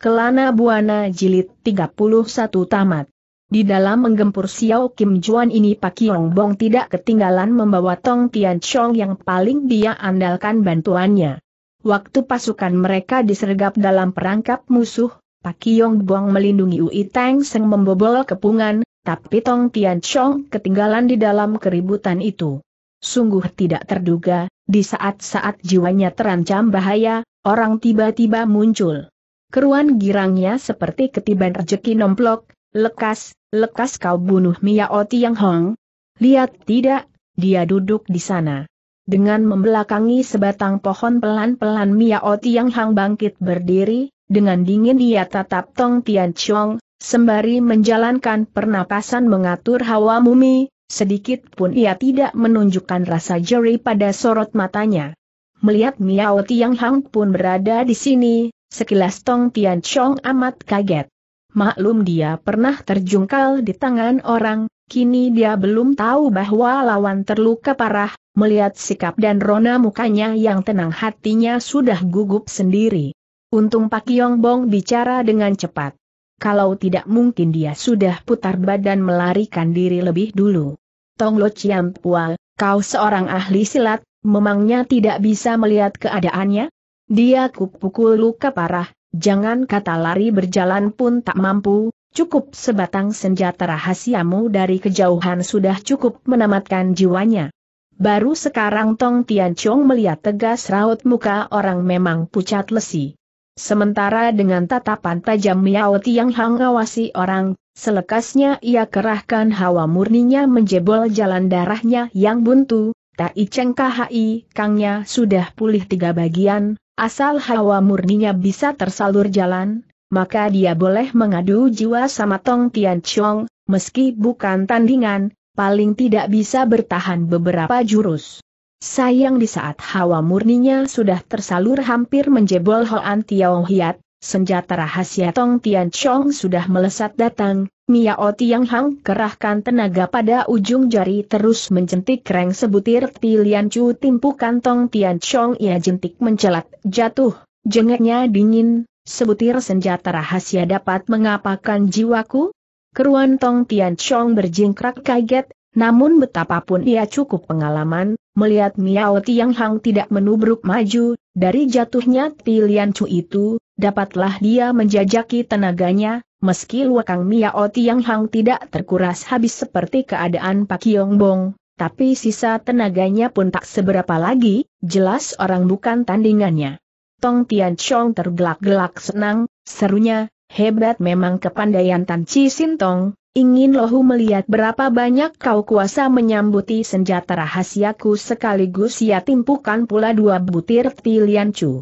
Kelana Buana Jilid 31 Tamat. Di dalam menggempur Xiao Kim Juan ini Pak Yong Bong tidak ketinggalan membawa Tong Tian Chong yang paling dia andalkan bantuannya. Waktu pasukan mereka disergap dalam perangkap musuh, Pak Yong Bong melindungi Ui Tang Seng membobol kepungan, tapi Tong Tian Chong ketinggalan di dalam keributan itu. Sungguh tidak terduga, di saat-saat jiwanya terancam bahaya, orang tiba-tiba muncul keruan girangnya seperti ketiban rejeki nomplok, lekas, lekas kau bunuh Mia Oti Tiang Hong. Lihat tidak, dia duduk di sana. Dengan membelakangi sebatang pohon pelan-pelan Mia Oti Tiang Hong bangkit berdiri, dengan dingin ia tatap Tong Tian Chong, sembari menjalankan pernapasan mengatur hawa mumi, sedikit pun ia tidak menunjukkan rasa jeri pada sorot matanya. Melihat Miao Tiang Hang pun berada di sini, Sekilas Tong Tian Chong amat kaget. Maklum dia pernah terjungkal di tangan orang, kini dia belum tahu bahwa lawan terluka parah, melihat sikap dan rona mukanya yang tenang hatinya sudah gugup sendiri. Untung Pak Yong Bong bicara dengan cepat. Kalau tidak mungkin dia sudah putar badan melarikan diri lebih dulu. Tong Lo Chiam Pua, kau seorang ahli silat, memangnya tidak bisa melihat keadaannya? Dia kupukul luka parah, jangan kata lari berjalan pun tak mampu, cukup sebatang senjata rahasiamu dari kejauhan sudah cukup menamatkan jiwanya. Baru sekarang Tong Tian Chong melihat tegas raut muka orang memang pucat lesi. Sementara dengan tatapan tajam Miao Tiang Hang awasi orang, selekasnya ia kerahkan hawa murninya menjebol jalan darahnya yang buntu, Tak Cheng kahai, Kangnya sudah pulih tiga bagian, Asal hawa murninya bisa tersalur jalan, maka dia boleh mengadu jiwa sama Tong Tian Chong, meski bukan tandingan, paling tidak bisa bertahan beberapa jurus. Sayang di saat hawa murninya sudah tersalur hampir menjebol Hoan Tiao Hiat, Senjata rahasia Tong Tian Chong sudah melesat datang, Miao Tiang Hang kerahkan tenaga pada ujung jari terus menjentik reng sebutir Tilian Chu timpukan Tong Tian Chong ia jentik mencelat, jatuh, jengeknya dingin, sebutir senjata rahasia dapat mengapakan jiwaku? Keruan Tong Tian Chong berjingkrak kaget, namun betapapun ia cukup pengalaman, melihat Miao Tiang Hang tidak menubruk maju, dari jatuhnya Tilian Chu itu, dapatlah dia menjajaki tenaganya, meski Luakang Miao Tiang Hang tidak terkuras habis seperti keadaan Pak Yong Bong, tapi sisa tenaganya pun tak seberapa lagi, jelas orang bukan tandingannya. Tong Tian Chong tergelak-gelak senang, serunya, hebat memang kepandaian Tan Chi Tong, ingin lohu melihat berapa banyak kau kuasa menyambuti senjata rahasiaku sekaligus ia timpukan pula dua butir tilian Chu.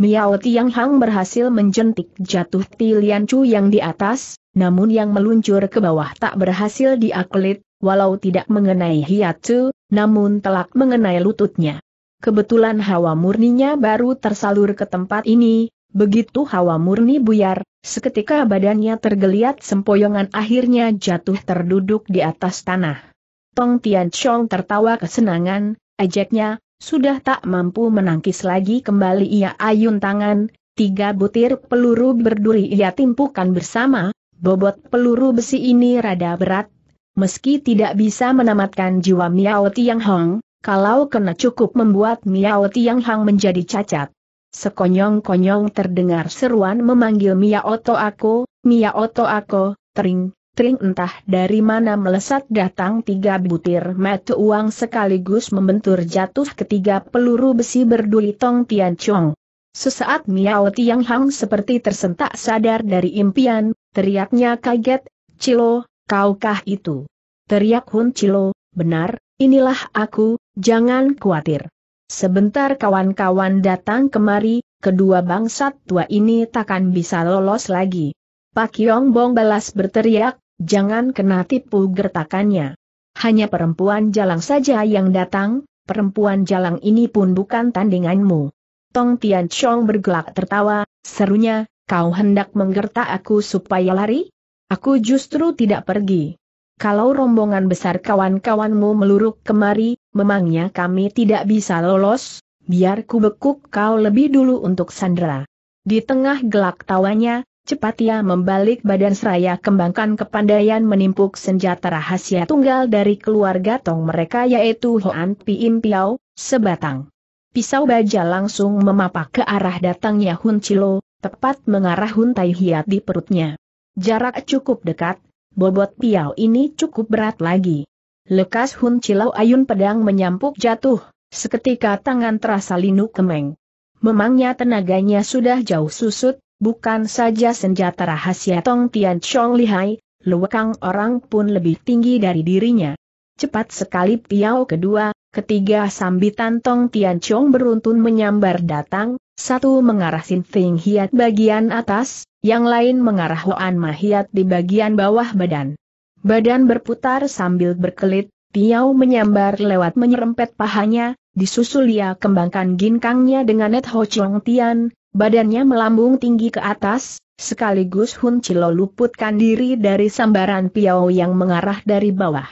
Miao Tiang Hang berhasil menjentik jatuh Tilian Chu yang di atas, namun yang meluncur ke bawah tak berhasil diakulit, walau tidak mengenai Hiatsu, namun telak mengenai lututnya. Kebetulan hawa murninya baru tersalur ke tempat ini, begitu hawa murni buyar, seketika badannya tergeliat sempoyongan akhirnya jatuh terduduk di atas tanah. Tong Tian Chong tertawa kesenangan, ejeknya, sudah tak mampu menangkis lagi kembali ia ayun tangan, tiga butir peluru berduri ia timpukan bersama, bobot peluru besi ini rada berat, meski tidak bisa menamatkan jiwa Miao Tiang Hong, kalau kena cukup membuat Miao Tiang Hong menjadi cacat. Sekonyong-konyong terdengar seruan memanggil Miao To Ako, Miao To Ako, tering, Teling entah dari mana melesat datang tiga butir mata uang sekaligus membentur jatuh ketiga peluru besi berduri Tong Tian Chong. Sesaat Miao Tiang Hang seperti tersentak sadar dari impian, teriaknya kaget, Cilo, kaukah itu? Teriak Hun Cilo, benar, inilah aku, jangan khawatir. Sebentar kawan-kawan datang kemari, kedua bangsat tua ini takkan bisa lolos lagi. Pak Yong Bong balas berteriak, Jangan kena tipu gertakannya. Hanya perempuan jalang saja yang datang, perempuan jalang ini pun bukan tandinganmu. Tong Tian Chong bergelak tertawa, serunya, kau hendak menggertak aku supaya lari? Aku justru tidak pergi. Kalau rombongan besar kawan-kawanmu meluruk kemari, memangnya kami tidak bisa lolos, biar ku bekuk kau lebih dulu untuk Sandra. Di tengah gelak tawanya, Cepat ia membalik badan seraya kembangkan kepandaian menimpuk senjata rahasia tunggal dari keluarga tong mereka yaitu Hoan Piim Piao, sebatang. Pisau baja langsung memapak ke arah datangnya Hun Chilo, tepat mengarah Hun Tai Hiat di perutnya. Jarak cukup dekat, bobot Piao ini cukup berat lagi. Lekas Hun Chilo ayun pedang menyampuk jatuh, seketika tangan terasa linu kemeng. Memangnya tenaganya sudah jauh susut, Bukan saja senjata rahasia Tong Tian Chong lihai, Luekang orang pun lebih tinggi dari dirinya. Cepat sekali piau kedua, ketiga sambitan Tong Tian Chong beruntun menyambar datang, satu mengarah Sin Feng Hiat bagian atas, yang lain mengarah Hoan Mahiat di bagian bawah badan. Badan berputar sambil berkelit, piau menyambar lewat menyerempet pahanya, disusul ia kembangkan ginkangnya dengan Net Ho Chong Tian, Badannya melambung tinggi ke atas, sekaligus Hun Chilo luputkan diri dari sambaran Piao yang mengarah dari bawah.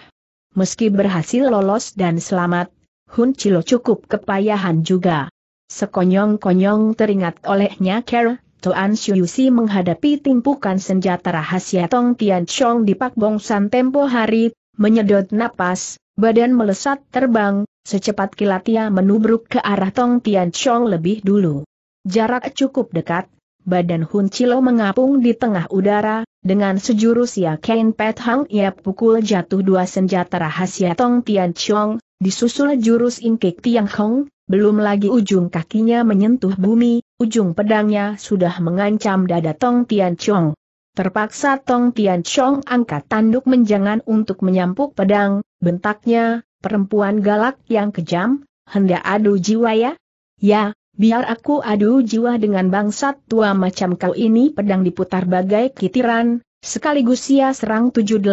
Meski berhasil lolos dan selamat, Hun Chilo cukup kepayahan juga. Sekonyong-konyong teringat olehnya Tuan Toan Yusi menghadapi timpukan senjata rahasia Tong Tian Chong di Pak Bong San tempo hari, menyedot napas, badan melesat terbang, secepat kilat ia menubruk ke arah Tong Tian Chong lebih dulu. Jarak cukup dekat, badan Hun Chilo mengapung di tengah udara, dengan sejurus ya Kain Pet Hang ia pukul jatuh dua senjata rahasia Tong Tian Chong, disusul jurus ingkik Tiang Hong, belum lagi ujung kakinya menyentuh bumi, ujung pedangnya sudah mengancam dada Tong Tian Chong. Terpaksa Tong Tian Chong angkat tanduk menjangan untuk menyampuk pedang, bentaknya, perempuan galak yang kejam, hendak adu jiwa ya? Ya, Biar aku adu jiwa dengan bangsat tua macam kau ini pedang diputar bagai kitiran, sekaligus ia serang 7-18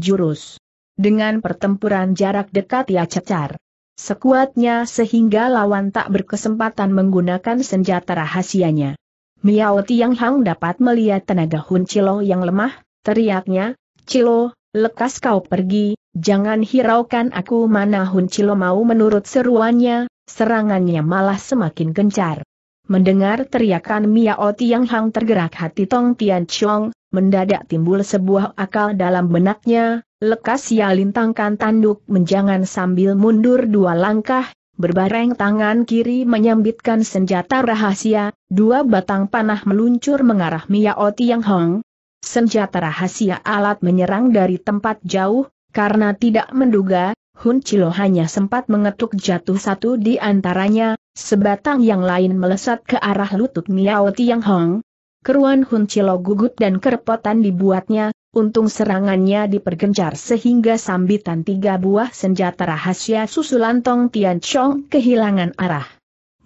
jurus. Dengan pertempuran jarak dekat ia cecar. Sekuatnya sehingga lawan tak berkesempatan menggunakan senjata rahasianya. Miao Tiang Hang dapat melihat tenaga Hun Chilo yang lemah, teriaknya, Cilo, lekas kau pergi, jangan hiraukan aku mana Hun Chilo mau menurut seruannya, serangannya malah semakin gencar. Mendengar teriakan Miao Tiang Hang tergerak hati Tong Tian Chong, mendadak timbul sebuah akal dalam benaknya, lekas ia ya, lintangkan tanduk menjangan sambil mundur dua langkah, berbareng tangan kiri menyambitkan senjata rahasia, dua batang panah meluncur mengarah Miao Tiang Hang. Senjata rahasia alat menyerang dari tempat jauh, karena tidak menduga, Hun Chilo hanya sempat mengetuk jatuh satu di antaranya, sebatang yang lain melesat ke arah lutut Miao Tiang Hong. Keruan Hun Chilo gugut dan kerepotan dibuatnya, untung serangannya dipergencar sehingga sambitan tiga buah senjata rahasia susulan Tong Tian Chong kehilangan arah.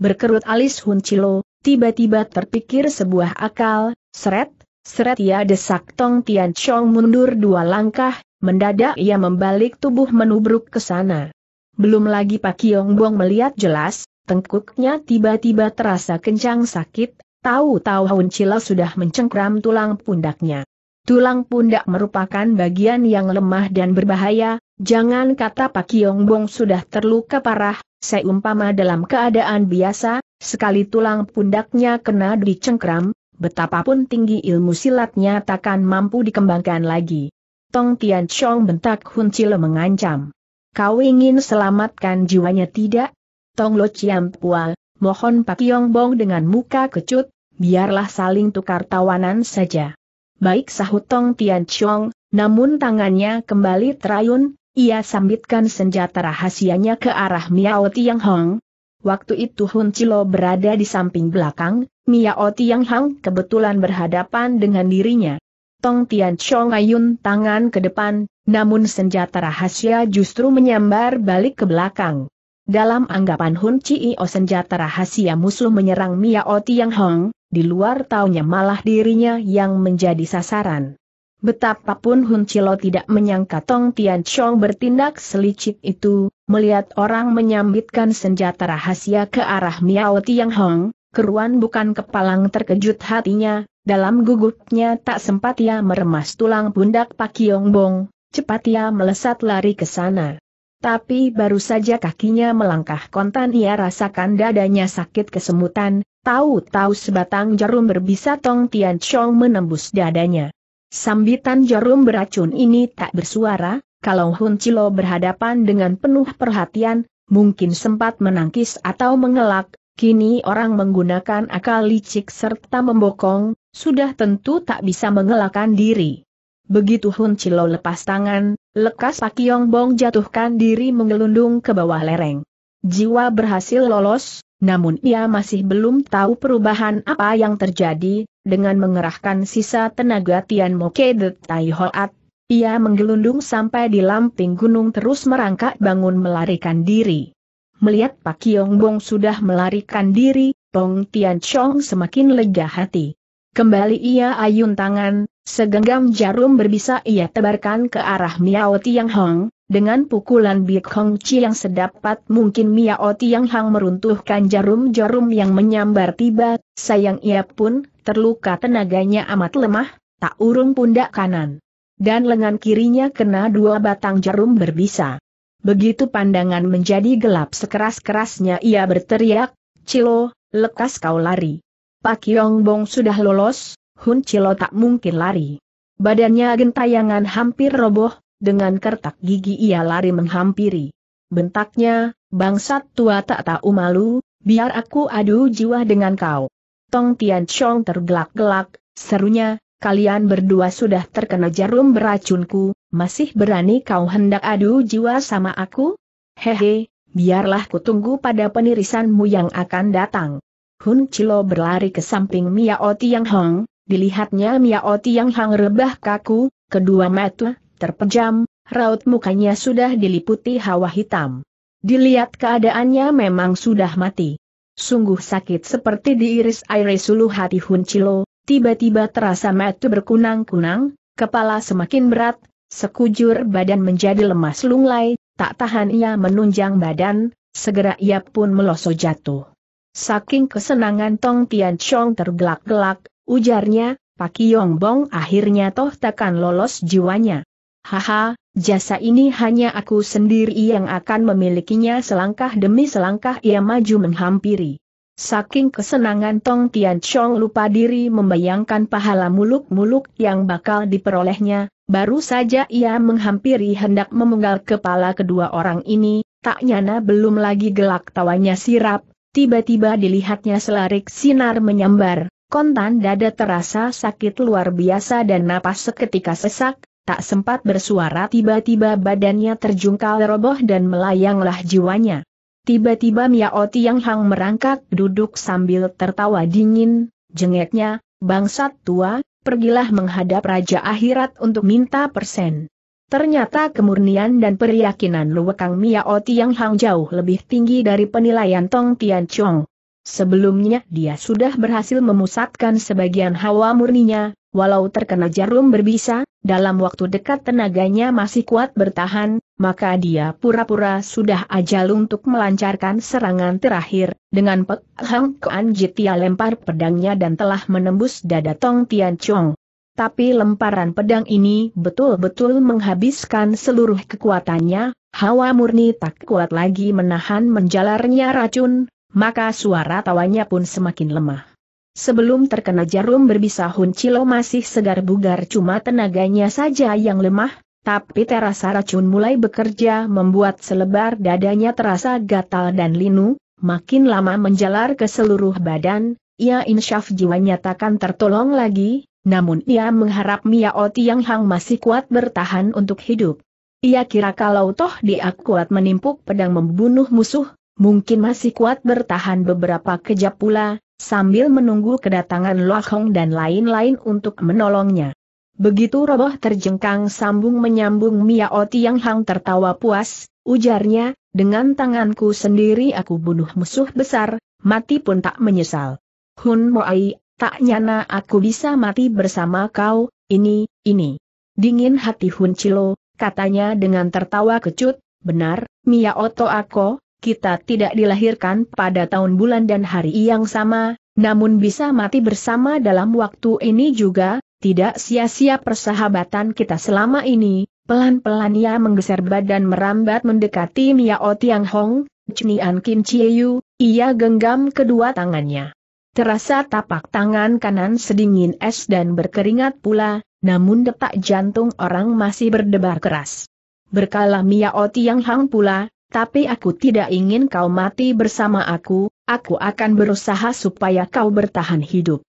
Berkerut alis Hun Chilo, tiba-tiba terpikir sebuah akal, seret, seret ia desak Tong Tian Chong mundur dua langkah, Mendadak ia membalik tubuh menubruk ke sana. Belum lagi Pak Kiong Bong melihat jelas, tengkuknya tiba-tiba terasa kencang sakit, tahu-tahu Hun Chila sudah mencengkram tulang pundaknya. Tulang pundak merupakan bagian yang lemah dan berbahaya, jangan kata Pak Kiong Bong sudah terluka parah, seumpama dalam keadaan biasa, sekali tulang pundaknya kena dicengkram, betapapun tinggi ilmu silatnya takkan mampu dikembangkan lagi. Tong Tian Chong bentak Hun Chile mengancam. Kau ingin selamatkan jiwanya tidak? Tong Lo Chiam Pua, mohon Pak Yong Bong dengan muka kecut, biarlah saling tukar tawanan saja. Baik sahut Tong Tian Chong, namun tangannya kembali terayun, ia sambitkan senjata rahasianya ke arah Miao Tiang Hong. Waktu itu Hun Chilo berada di samping belakang, Miao Tiang Hong kebetulan berhadapan dengan dirinya. Tong Tian Chong ayun tangan ke depan, namun senjata rahasia justru menyambar balik ke belakang. Dalam anggapan Hun Chi senjata rahasia musuh menyerang Miao Tiang Hong, di luar taunya malah dirinya yang menjadi sasaran. Betapapun Hun Chilo tidak menyangka Tong Tian Chong bertindak selicik itu, melihat orang menyambitkan senjata rahasia ke arah Miao Tiang Hong, keruan bukan kepalang terkejut hatinya, dalam gugupnya tak sempat ia meremas tulang pundak Pak Yongbong, cepat ia melesat lari ke sana. Tapi baru saja kakinya melangkah kontan ia rasakan dadanya sakit kesemutan, tahu-tahu sebatang jarum berbisa Tong Tian Chong menembus dadanya. Sambitan jarum beracun ini tak bersuara, kalau Hun Chilo berhadapan dengan penuh perhatian, mungkin sempat menangkis atau mengelak, Kini orang menggunakan akal licik serta membokong, sudah tentu tak bisa mengelakkan diri. Begitu Hun Chilo lepas tangan, lekas Pak Yong Bong jatuhkan diri mengelundung ke bawah lereng. Jiwa berhasil lolos, namun ia masih belum tahu perubahan apa yang terjadi, dengan mengerahkan sisa tenaga Tian Moke de Tai Hoat, ia menggelundung sampai di lamping gunung terus merangkak bangun melarikan diri. Melihat Pak Yong Bong sudah melarikan diri, Tong Tian Chong semakin lega hati. Kembali ia ayun tangan, segenggam jarum berbisa ia tebarkan ke arah Miao Tiang Hong, dengan pukulan Bik Hong Chi yang sedapat mungkin Miao Tiang Hong meruntuhkan jarum-jarum yang menyambar tiba, sayang ia pun terluka tenaganya amat lemah, tak urung pundak kanan. Dan lengan kirinya kena dua batang jarum berbisa. Begitu pandangan menjadi gelap sekeras-kerasnya ia berteriak, Cilo, lekas kau lari. Pak Yongbong sudah lolos, Hun Cilo tak mungkin lari. Badannya gentayangan hampir roboh, dengan kertak gigi ia lari menghampiri. Bentaknya, bangsat tua tak tahu malu, biar aku adu jiwa dengan kau. Tong Tian Chong tergelak-gelak, serunya, kalian berdua sudah terkena jarum beracunku, masih berani kau hendak adu jiwa sama aku? Hehe, biarlah kutunggu pada penirisanmu yang akan datang. Hun Chilo berlari ke samping Miao Tiang Hong, dilihatnya Miao Tiang Hong rebah kaku, kedua mata terpejam, raut mukanya sudah diliputi hawa hitam. Dilihat keadaannya memang sudah mati. Sungguh sakit seperti diiris air sulu hati Hun Chilo, tiba-tiba terasa mata berkunang-kunang, kepala semakin berat, sekujur badan menjadi lemas lunglai, tak tahan ia menunjang badan, segera ia pun meloso jatuh. Saking kesenangan Tong Tian Chong tergelak-gelak, ujarnya, Pak Yong Bong akhirnya toh takkan lolos jiwanya. Haha, jasa ini hanya aku sendiri yang akan memilikinya selangkah demi selangkah ia maju menghampiri. Saking kesenangan Tong Tian Chong lupa diri membayangkan pahala muluk-muluk yang bakal diperolehnya, baru saja ia menghampiri hendak memenggal kepala kedua orang ini, tak nyana belum lagi gelak tawanya sirap, tiba-tiba dilihatnya selarik sinar menyambar, kontan dada terasa sakit luar biasa dan napas seketika sesak, tak sempat bersuara tiba-tiba badannya terjungkal roboh dan melayanglah jiwanya. Tiba-tiba Miao Tiang Hang merangkak duduk sambil tertawa dingin, jengeknya, bangsat tua, pergilah menghadap Raja Akhirat untuk minta persen. Ternyata kemurnian dan peryakinan Luwekang Miao Tiang Hang jauh lebih tinggi dari penilaian Tong Tian Chong. Sebelumnya dia sudah berhasil memusatkan sebagian hawa murninya, walau terkena jarum berbisa, dalam waktu dekat tenaganya masih kuat bertahan, maka dia pura-pura sudah ajal untuk melancarkan serangan terakhir, dengan Pek Hang Jitia lempar pedangnya dan telah menembus dada Tong Tian Chong. Tapi lemparan pedang ini betul-betul menghabiskan seluruh kekuatannya, hawa murni tak kuat lagi menahan menjalarnya racun, maka suara tawanya pun semakin lemah. Sebelum terkena jarum berbisa Hun Cilo masih segar bugar cuma tenaganya saja yang lemah, tapi terasa racun mulai bekerja membuat selebar dadanya terasa gatal dan linu, makin lama menjalar ke seluruh badan, ia insyaf jiwanya nyatakan tertolong lagi, namun ia mengharap Mia Oti yang Hang masih kuat bertahan untuk hidup. Ia kira kalau toh dia kuat menimpuk pedang membunuh musuh, mungkin masih kuat bertahan beberapa kejap pula, sambil menunggu kedatangan Hong dan lain-lain untuk menolongnya. Begitu roboh terjengkang sambung menyambung Mia Oti yang Hang tertawa puas, ujarnya, dengan tanganku sendiri aku bunuh musuh besar, mati pun tak menyesal. Hun Moai, tak nyana aku bisa mati bersama kau, ini, ini. Dingin hati Hun cilo, katanya dengan tertawa kecut, benar, Mia Oto aku, kita tidak dilahirkan pada tahun bulan dan hari yang sama, namun bisa mati bersama dalam waktu ini juga, tidak sia-sia persahabatan kita selama ini, pelan-pelan ia menggeser badan merambat mendekati Miao Tiang Hong, Chnian Kim Chieyu, ia genggam kedua tangannya. Terasa tapak tangan kanan sedingin es dan berkeringat pula, namun detak jantung orang masih berdebar keras. Berkala Miao Tiang Hang pula, tapi aku tidak ingin kau mati bersama aku, aku akan berusaha supaya kau bertahan hidup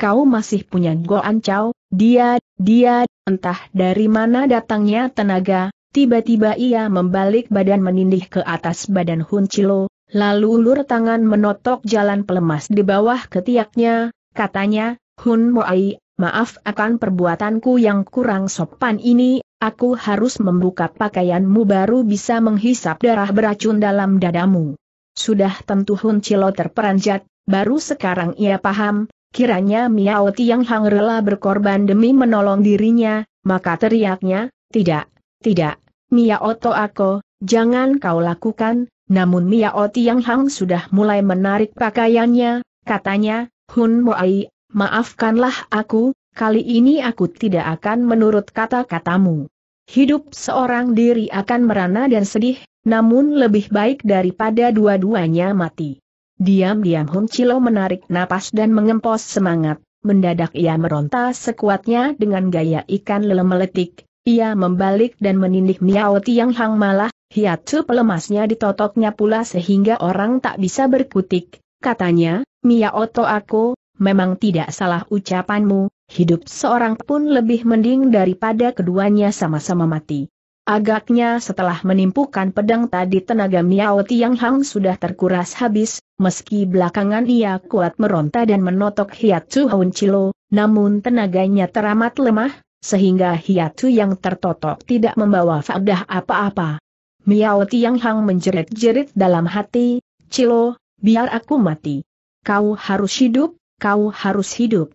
kau masih punya Goancau, dia, dia, entah dari mana datangnya tenaga, tiba-tiba ia membalik badan menindih ke atas badan Hun Chilo, lalu ulur tangan menotok jalan pelemas di bawah ketiaknya, katanya, Hun Moai, maaf akan perbuatanku yang kurang sopan ini, aku harus membuka pakaianmu baru bisa menghisap darah beracun dalam dadamu. Sudah tentu Hun Chilo terperanjat, baru sekarang ia paham, Kiranya Miao Tiang Hang rela berkorban demi menolong dirinya, maka teriaknya, tidak, tidak, Miao To Ako, jangan kau lakukan, namun Miao Tiang Hang sudah mulai menarik pakaiannya, katanya, Hun Moai, maafkanlah aku, kali ini aku tidak akan menurut kata-katamu. Hidup seorang diri akan merana dan sedih, namun lebih baik daripada dua-duanya mati. Diam-diam Hong Chilo menarik napas dan mengempos semangat, mendadak ia meronta sekuatnya dengan gaya ikan lele meletik, ia membalik dan menindik Miao Tiang Hang malah, hiatu pelemasnya ditotoknya pula sehingga orang tak bisa berkutik, katanya, Miao To aku, memang tidak salah ucapanmu, hidup seorang pun lebih mending daripada keduanya sama-sama mati. Agaknya setelah menimpukan pedang tadi tenaga Miao Tiang Hang sudah terkuras habis, meski belakangan ia kuat meronta dan menotok Hiatu Hun Chilo, namun tenaganya teramat lemah, sehingga Hiatu yang tertotok tidak membawa faedah apa-apa. Miao Tiang Hang menjerit-jerit dalam hati, Chilo, biar aku mati. Kau harus hidup, kau harus hidup.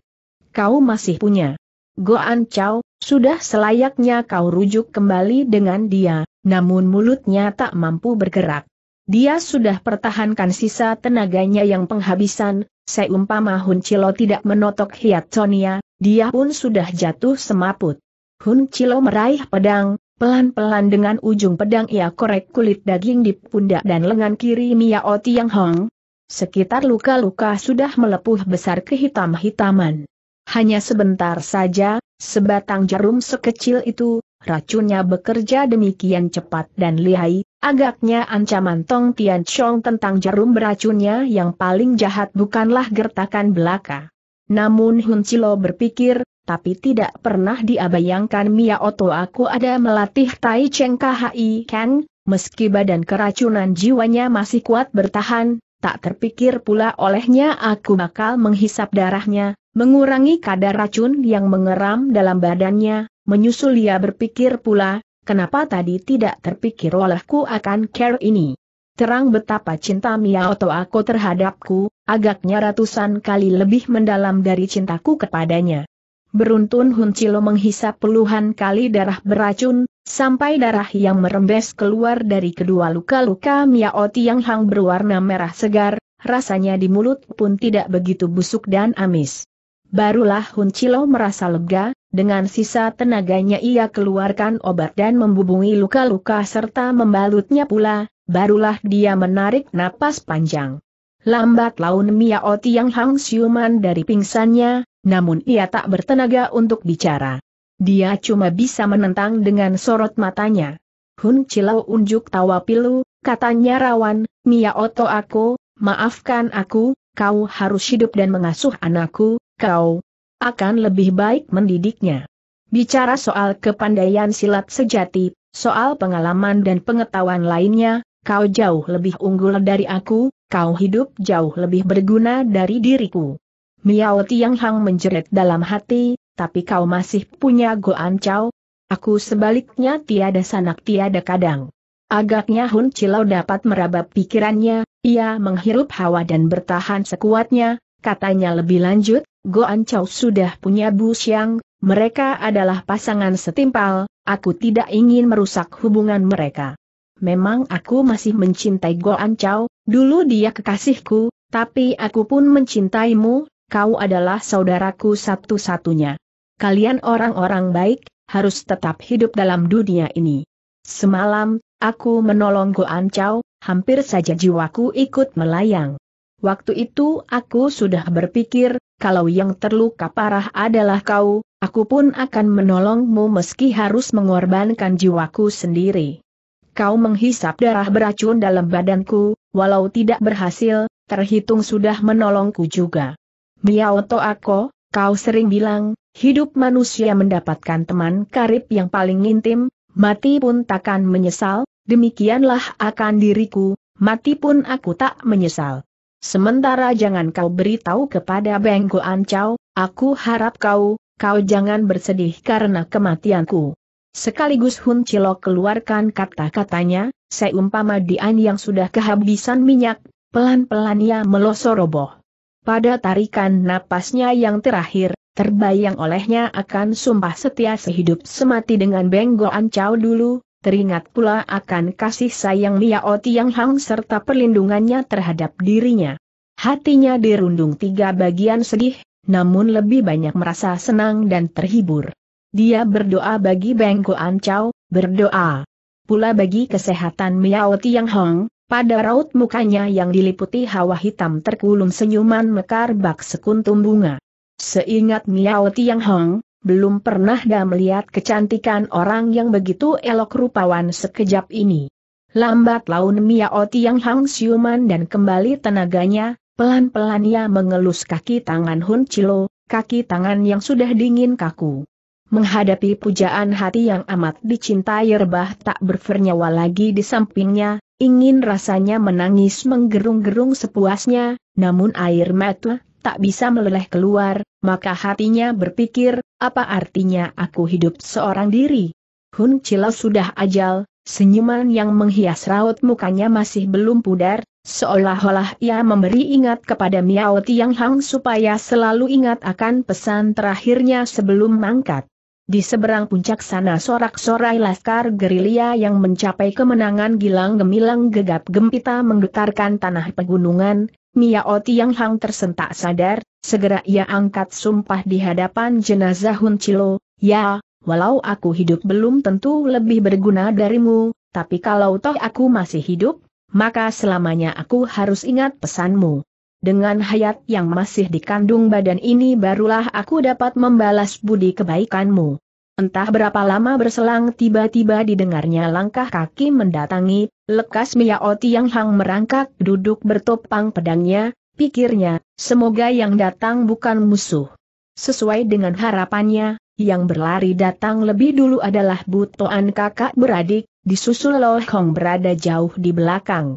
Kau masih punya. Goan ciao. Sudah selayaknya kau rujuk kembali dengan dia, namun mulutnya tak mampu bergerak. Dia sudah pertahankan sisa tenaganya yang penghabisan, seumpama Hun Cilo tidak menotok hiat Sonia, dia pun sudah jatuh semaput. Hun Cilo meraih pedang, pelan-pelan dengan ujung pedang ia korek kulit daging di pundak dan lengan kiri Mia O Tiang Hong. Sekitar luka-luka sudah melepuh besar kehitam-hitaman. Hanya sebentar saja, Sebatang jarum sekecil itu, racunnya bekerja demikian cepat dan lihai, agaknya ancaman Tong Tian Chong tentang jarum beracunnya yang paling jahat bukanlah gertakan belaka. Namun Hun Chilo berpikir, tapi tidak pernah diabayangkan Mia Oto aku ada melatih Tai Cheng KHI Kang, meski badan keracunan jiwanya masih kuat bertahan, tak terpikir pula olehnya aku bakal menghisap darahnya, Mengurangi kadar racun yang mengeram dalam badannya, menyusul ia berpikir pula, kenapa tadi tidak terpikir olehku akan care ini. Terang betapa cinta atau aku terhadapku, agaknya ratusan kali lebih mendalam dari cintaku kepadanya. Beruntun Hun Huncilo menghisap puluhan kali darah beracun, sampai darah yang merembes keluar dari kedua luka-luka Miao yang hang berwarna merah segar, rasanya di mulut pun tidak begitu busuk dan amis. Barulah Hun Chilo merasa lega, dengan sisa tenaganya ia keluarkan obat dan membubungi luka-luka serta membalutnya pula, barulah dia menarik napas panjang. Lambat laun Oti yang Hang siuman dari pingsannya, namun ia tak bertenaga untuk bicara. Dia cuma bisa menentang dengan sorot matanya. Hun Chilo unjuk tawa pilu, katanya rawan, Mia Oto aku, maafkan aku, kau harus hidup dan mengasuh anakku, kau akan lebih baik mendidiknya. Bicara soal kepandaian silat sejati, soal pengalaman dan pengetahuan lainnya, kau jauh lebih unggul dari aku, kau hidup jauh lebih berguna dari diriku. Miao Tiang Hang menjerit dalam hati, tapi kau masih punya goan cao. Aku sebaliknya tiada sanak tiada kadang. Agaknya Hun Cilau dapat meraba pikirannya, ia menghirup hawa dan bertahan sekuatnya, katanya lebih lanjut, An Chow sudah punya Bu Xiang, mereka adalah pasangan setimpal, aku tidak ingin merusak hubungan mereka. Memang aku masih mencintai An Chow, dulu dia kekasihku, tapi aku pun mencintaimu, kau adalah saudaraku satu-satunya. Kalian orang-orang baik, harus tetap hidup dalam dunia ini. Semalam, aku menolong An Chow, hampir saja jiwaku ikut melayang. Waktu itu aku sudah berpikir, kalau yang terluka parah adalah kau, aku pun akan menolongmu meski harus mengorbankan jiwaku sendiri. Kau menghisap darah beracun dalam badanku, walau tidak berhasil, terhitung sudah menolongku juga. Miao aku, kau sering bilang, hidup manusia mendapatkan teman karib yang paling intim, mati pun takkan menyesal, demikianlah akan diriku, mati pun aku tak menyesal. Sementara jangan kau beritahu kepada Bengko Ancau, aku harap kau, kau jangan bersedih karena kematianku. Sekaligus Hun Cilok keluarkan kata-katanya, seumpama Dian yang sudah kehabisan minyak, pelan-pelan ia melosor roboh. Pada tarikan napasnya yang terakhir, terbayang olehnya akan sumpah setia sehidup semati dengan Bengko Ancau dulu, teringat pula akan kasih sayang Miao Tiang Hang serta perlindungannya terhadap dirinya. Hatinya dirundung tiga bagian sedih, namun lebih banyak merasa senang dan terhibur. Dia berdoa bagi Bengko Ancau, berdoa pula bagi kesehatan Miao Tiang Hong, pada raut mukanya yang diliputi hawa hitam terkulum senyuman mekar bak sekuntum bunga. Seingat Miao Tiang Hong, belum pernah dia melihat kecantikan orang yang begitu elok rupawan sekejap ini. Lambat laun Oti yang Hang siuman dan kembali tenaganya, pelan-pelan ia mengelus kaki tangan Hun Chilo, kaki tangan yang sudah dingin kaku. Menghadapi pujaan hati yang amat dicintai rebah tak bernyawa lagi di sampingnya, ingin rasanya menangis menggerung-gerung sepuasnya, namun air mata tak bisa meleleh keluar, maka hatinya berpikir, apa artinya aku hidup seorang diri? Hun Chilo sudah ajal, senyuman yang menghias raut mukanya masih belum pudar, seolah-olah ia memberi ingat kepada Miao Tiang Hang supaya selalu ingat akan pesan terakhirnya sebelum mangkat. Di seberang puncak sana sorak-sorai laskar gerilya yang mencapai kemenangan gilang gemilang gegap gempita menggetarkan tanah pegunungan, Miao Tiang Hang tersentak sadar, segera ia angkat sumpah di hadapan jenazah Hun Chilo, ya, walau aku hidup belum tentu lebih berguna darimu, tapi kalau toh aku masih hidup, maka selamanya aku harus ingat pesanmu. Dengan hayat yang masih dikandung badan ini barulah aku dapat membalas budi kebaikanmu. Entah berapa lama berselang tiba-tiba didengarnya langkah kaki mendatangi, lekas Miao yang hang merangkak duduk bertopang pedangnya, pikirnya, semoga yang datang bukan musuh. Sesuai dengan harapannya, yang berlari datang lebih dulu adalah Butoan kakak beradik, disusul Loh Hong berada jauh di belakang.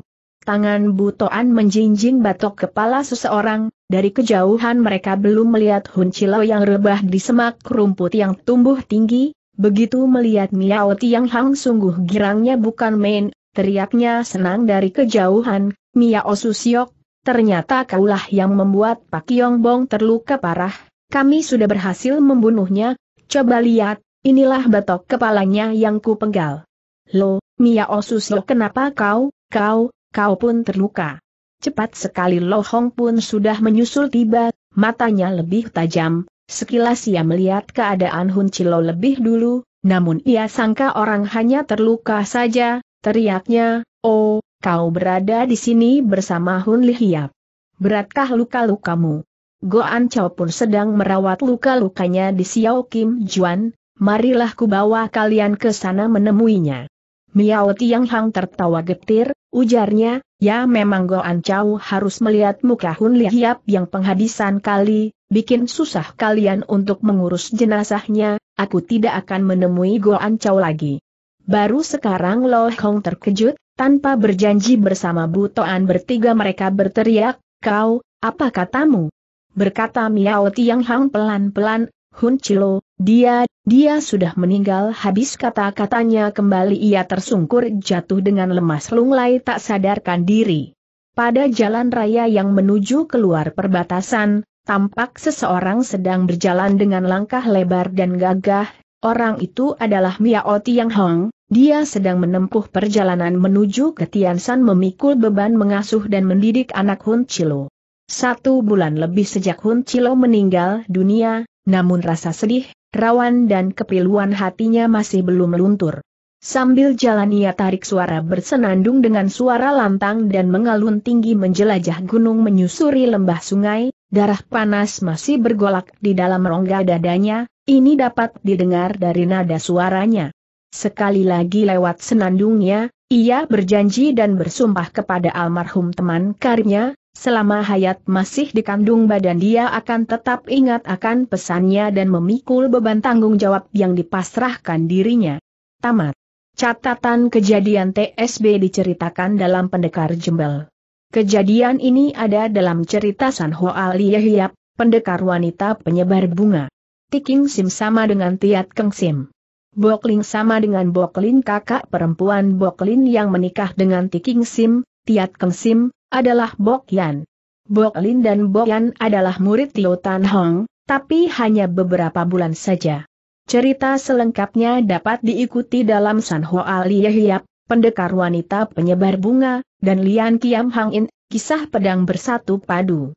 Tangan Butoan menjinjing batok kepala seseorang, dari kejauhan mereka belum melihat Hun Cilau yang rebah di semak rumput yang tumbuh tinggi, begitu melihat Miao Tiang Hang sungguh girangnya bukan main, teriaknya senang dari kejauhan, Miao Susiok, ternyata kaulah yang membuat Pak Yong Bong terluka parah, kami sudah berhasil membunuhnya, coba lihat, inilah batok kepalanya yang ku penggal. Lo, Miao Susiok kenapa kau, kau, kau pun terluka. Cepat sekali Lo Hong pun sudah menyusul tiba, matanya lebih tajam, sekilas ia melihat keadaan Hun Chilo lebih dulu, namun ia sangka orang hanya terluka saja, teriaknya, oh, kau berada di sini bersama Hun Lihiap. Beratkah luka-lukamu? Goan Chow pun sedang merawat luka-lukanya di Xiao Kim Juan, marilah ku bawa kalian ke sana menemuinya. Miao Tiang Hang tertawa getir, ujarnya, ya memang Goan Chow harus melihat muka Hun Lihiap yang penghabisan kali, bikin susah kalian untuk mengurus jenazahnya, aku tidak akan menemui Goan Chow lagi. Baru sekarang Lo Hong terkejut, tanpa berjanji bersama Butoan bertiga mereka berteriak, kau, apa katamu? Berkata Miao Tiang Hang pelan-pelan, Hun Chilo, dia, dia sudah meninggal habis kata-katanya kembali ia tersungkur jatuh dengan lemas lunglai tak sadarkan diri. Pada jalan raya yang menuju keluar perbatasan, tampak seseorang sedang berjalan dengan langkah lebar dan gagah, orang itu adalah Miao Tiang Hong, dia sedang menempuh perjalanan menuju ke Tiansan memikul beban mengasuh dan mendidik anak Hun Chilo. Satu bulan lebih sejak Hun Chilo meninggal dunia, namun rasa sedih, rawan dan kepiluan hatinya masih belum meluntur. Sambil jalan ia tarik suara bersenandung dengan suara lantang dan mengalun tinggi menjelajah gunung menyusuri lembah sungai, darah panas masih bergolak di dalam rongga dadanya, ini dapat didengar dari nada suaranya. Sekali lagi lewat senandungnya, ia berjanji dan bersumpah kepada almarhum teman karnya selama hayat masih dikandung badan dia akan tetap ingat akan pesannya dan memikul beban tanggung jawab yang dipasrahkan dirinya. Tamat. Catatan kejadian TSB diceritakan dalam pendekar jembel. Kejadian ini ada dalam cerita San Ali Yahyap, pendekar wanita penyebar bunga. Tiking Sim sama dengan Tiat Keng Sim. Bokling sama dengan Boklin kakak perempuan Boklin yang menikah dengan Tiking Sim, Tiat Keng Sim, adalah Bok Yan. Bok Lin dan Bok Yan adalah murid Tio Tan Hong, tapi hanya beberapa bulan saja. Cerita selengkapnya dapat diikuti dalam San Hoa Lie pendekar wanita penyebar bunga, dan Lian Kiam Hang In, kisah pedang bersatu padu.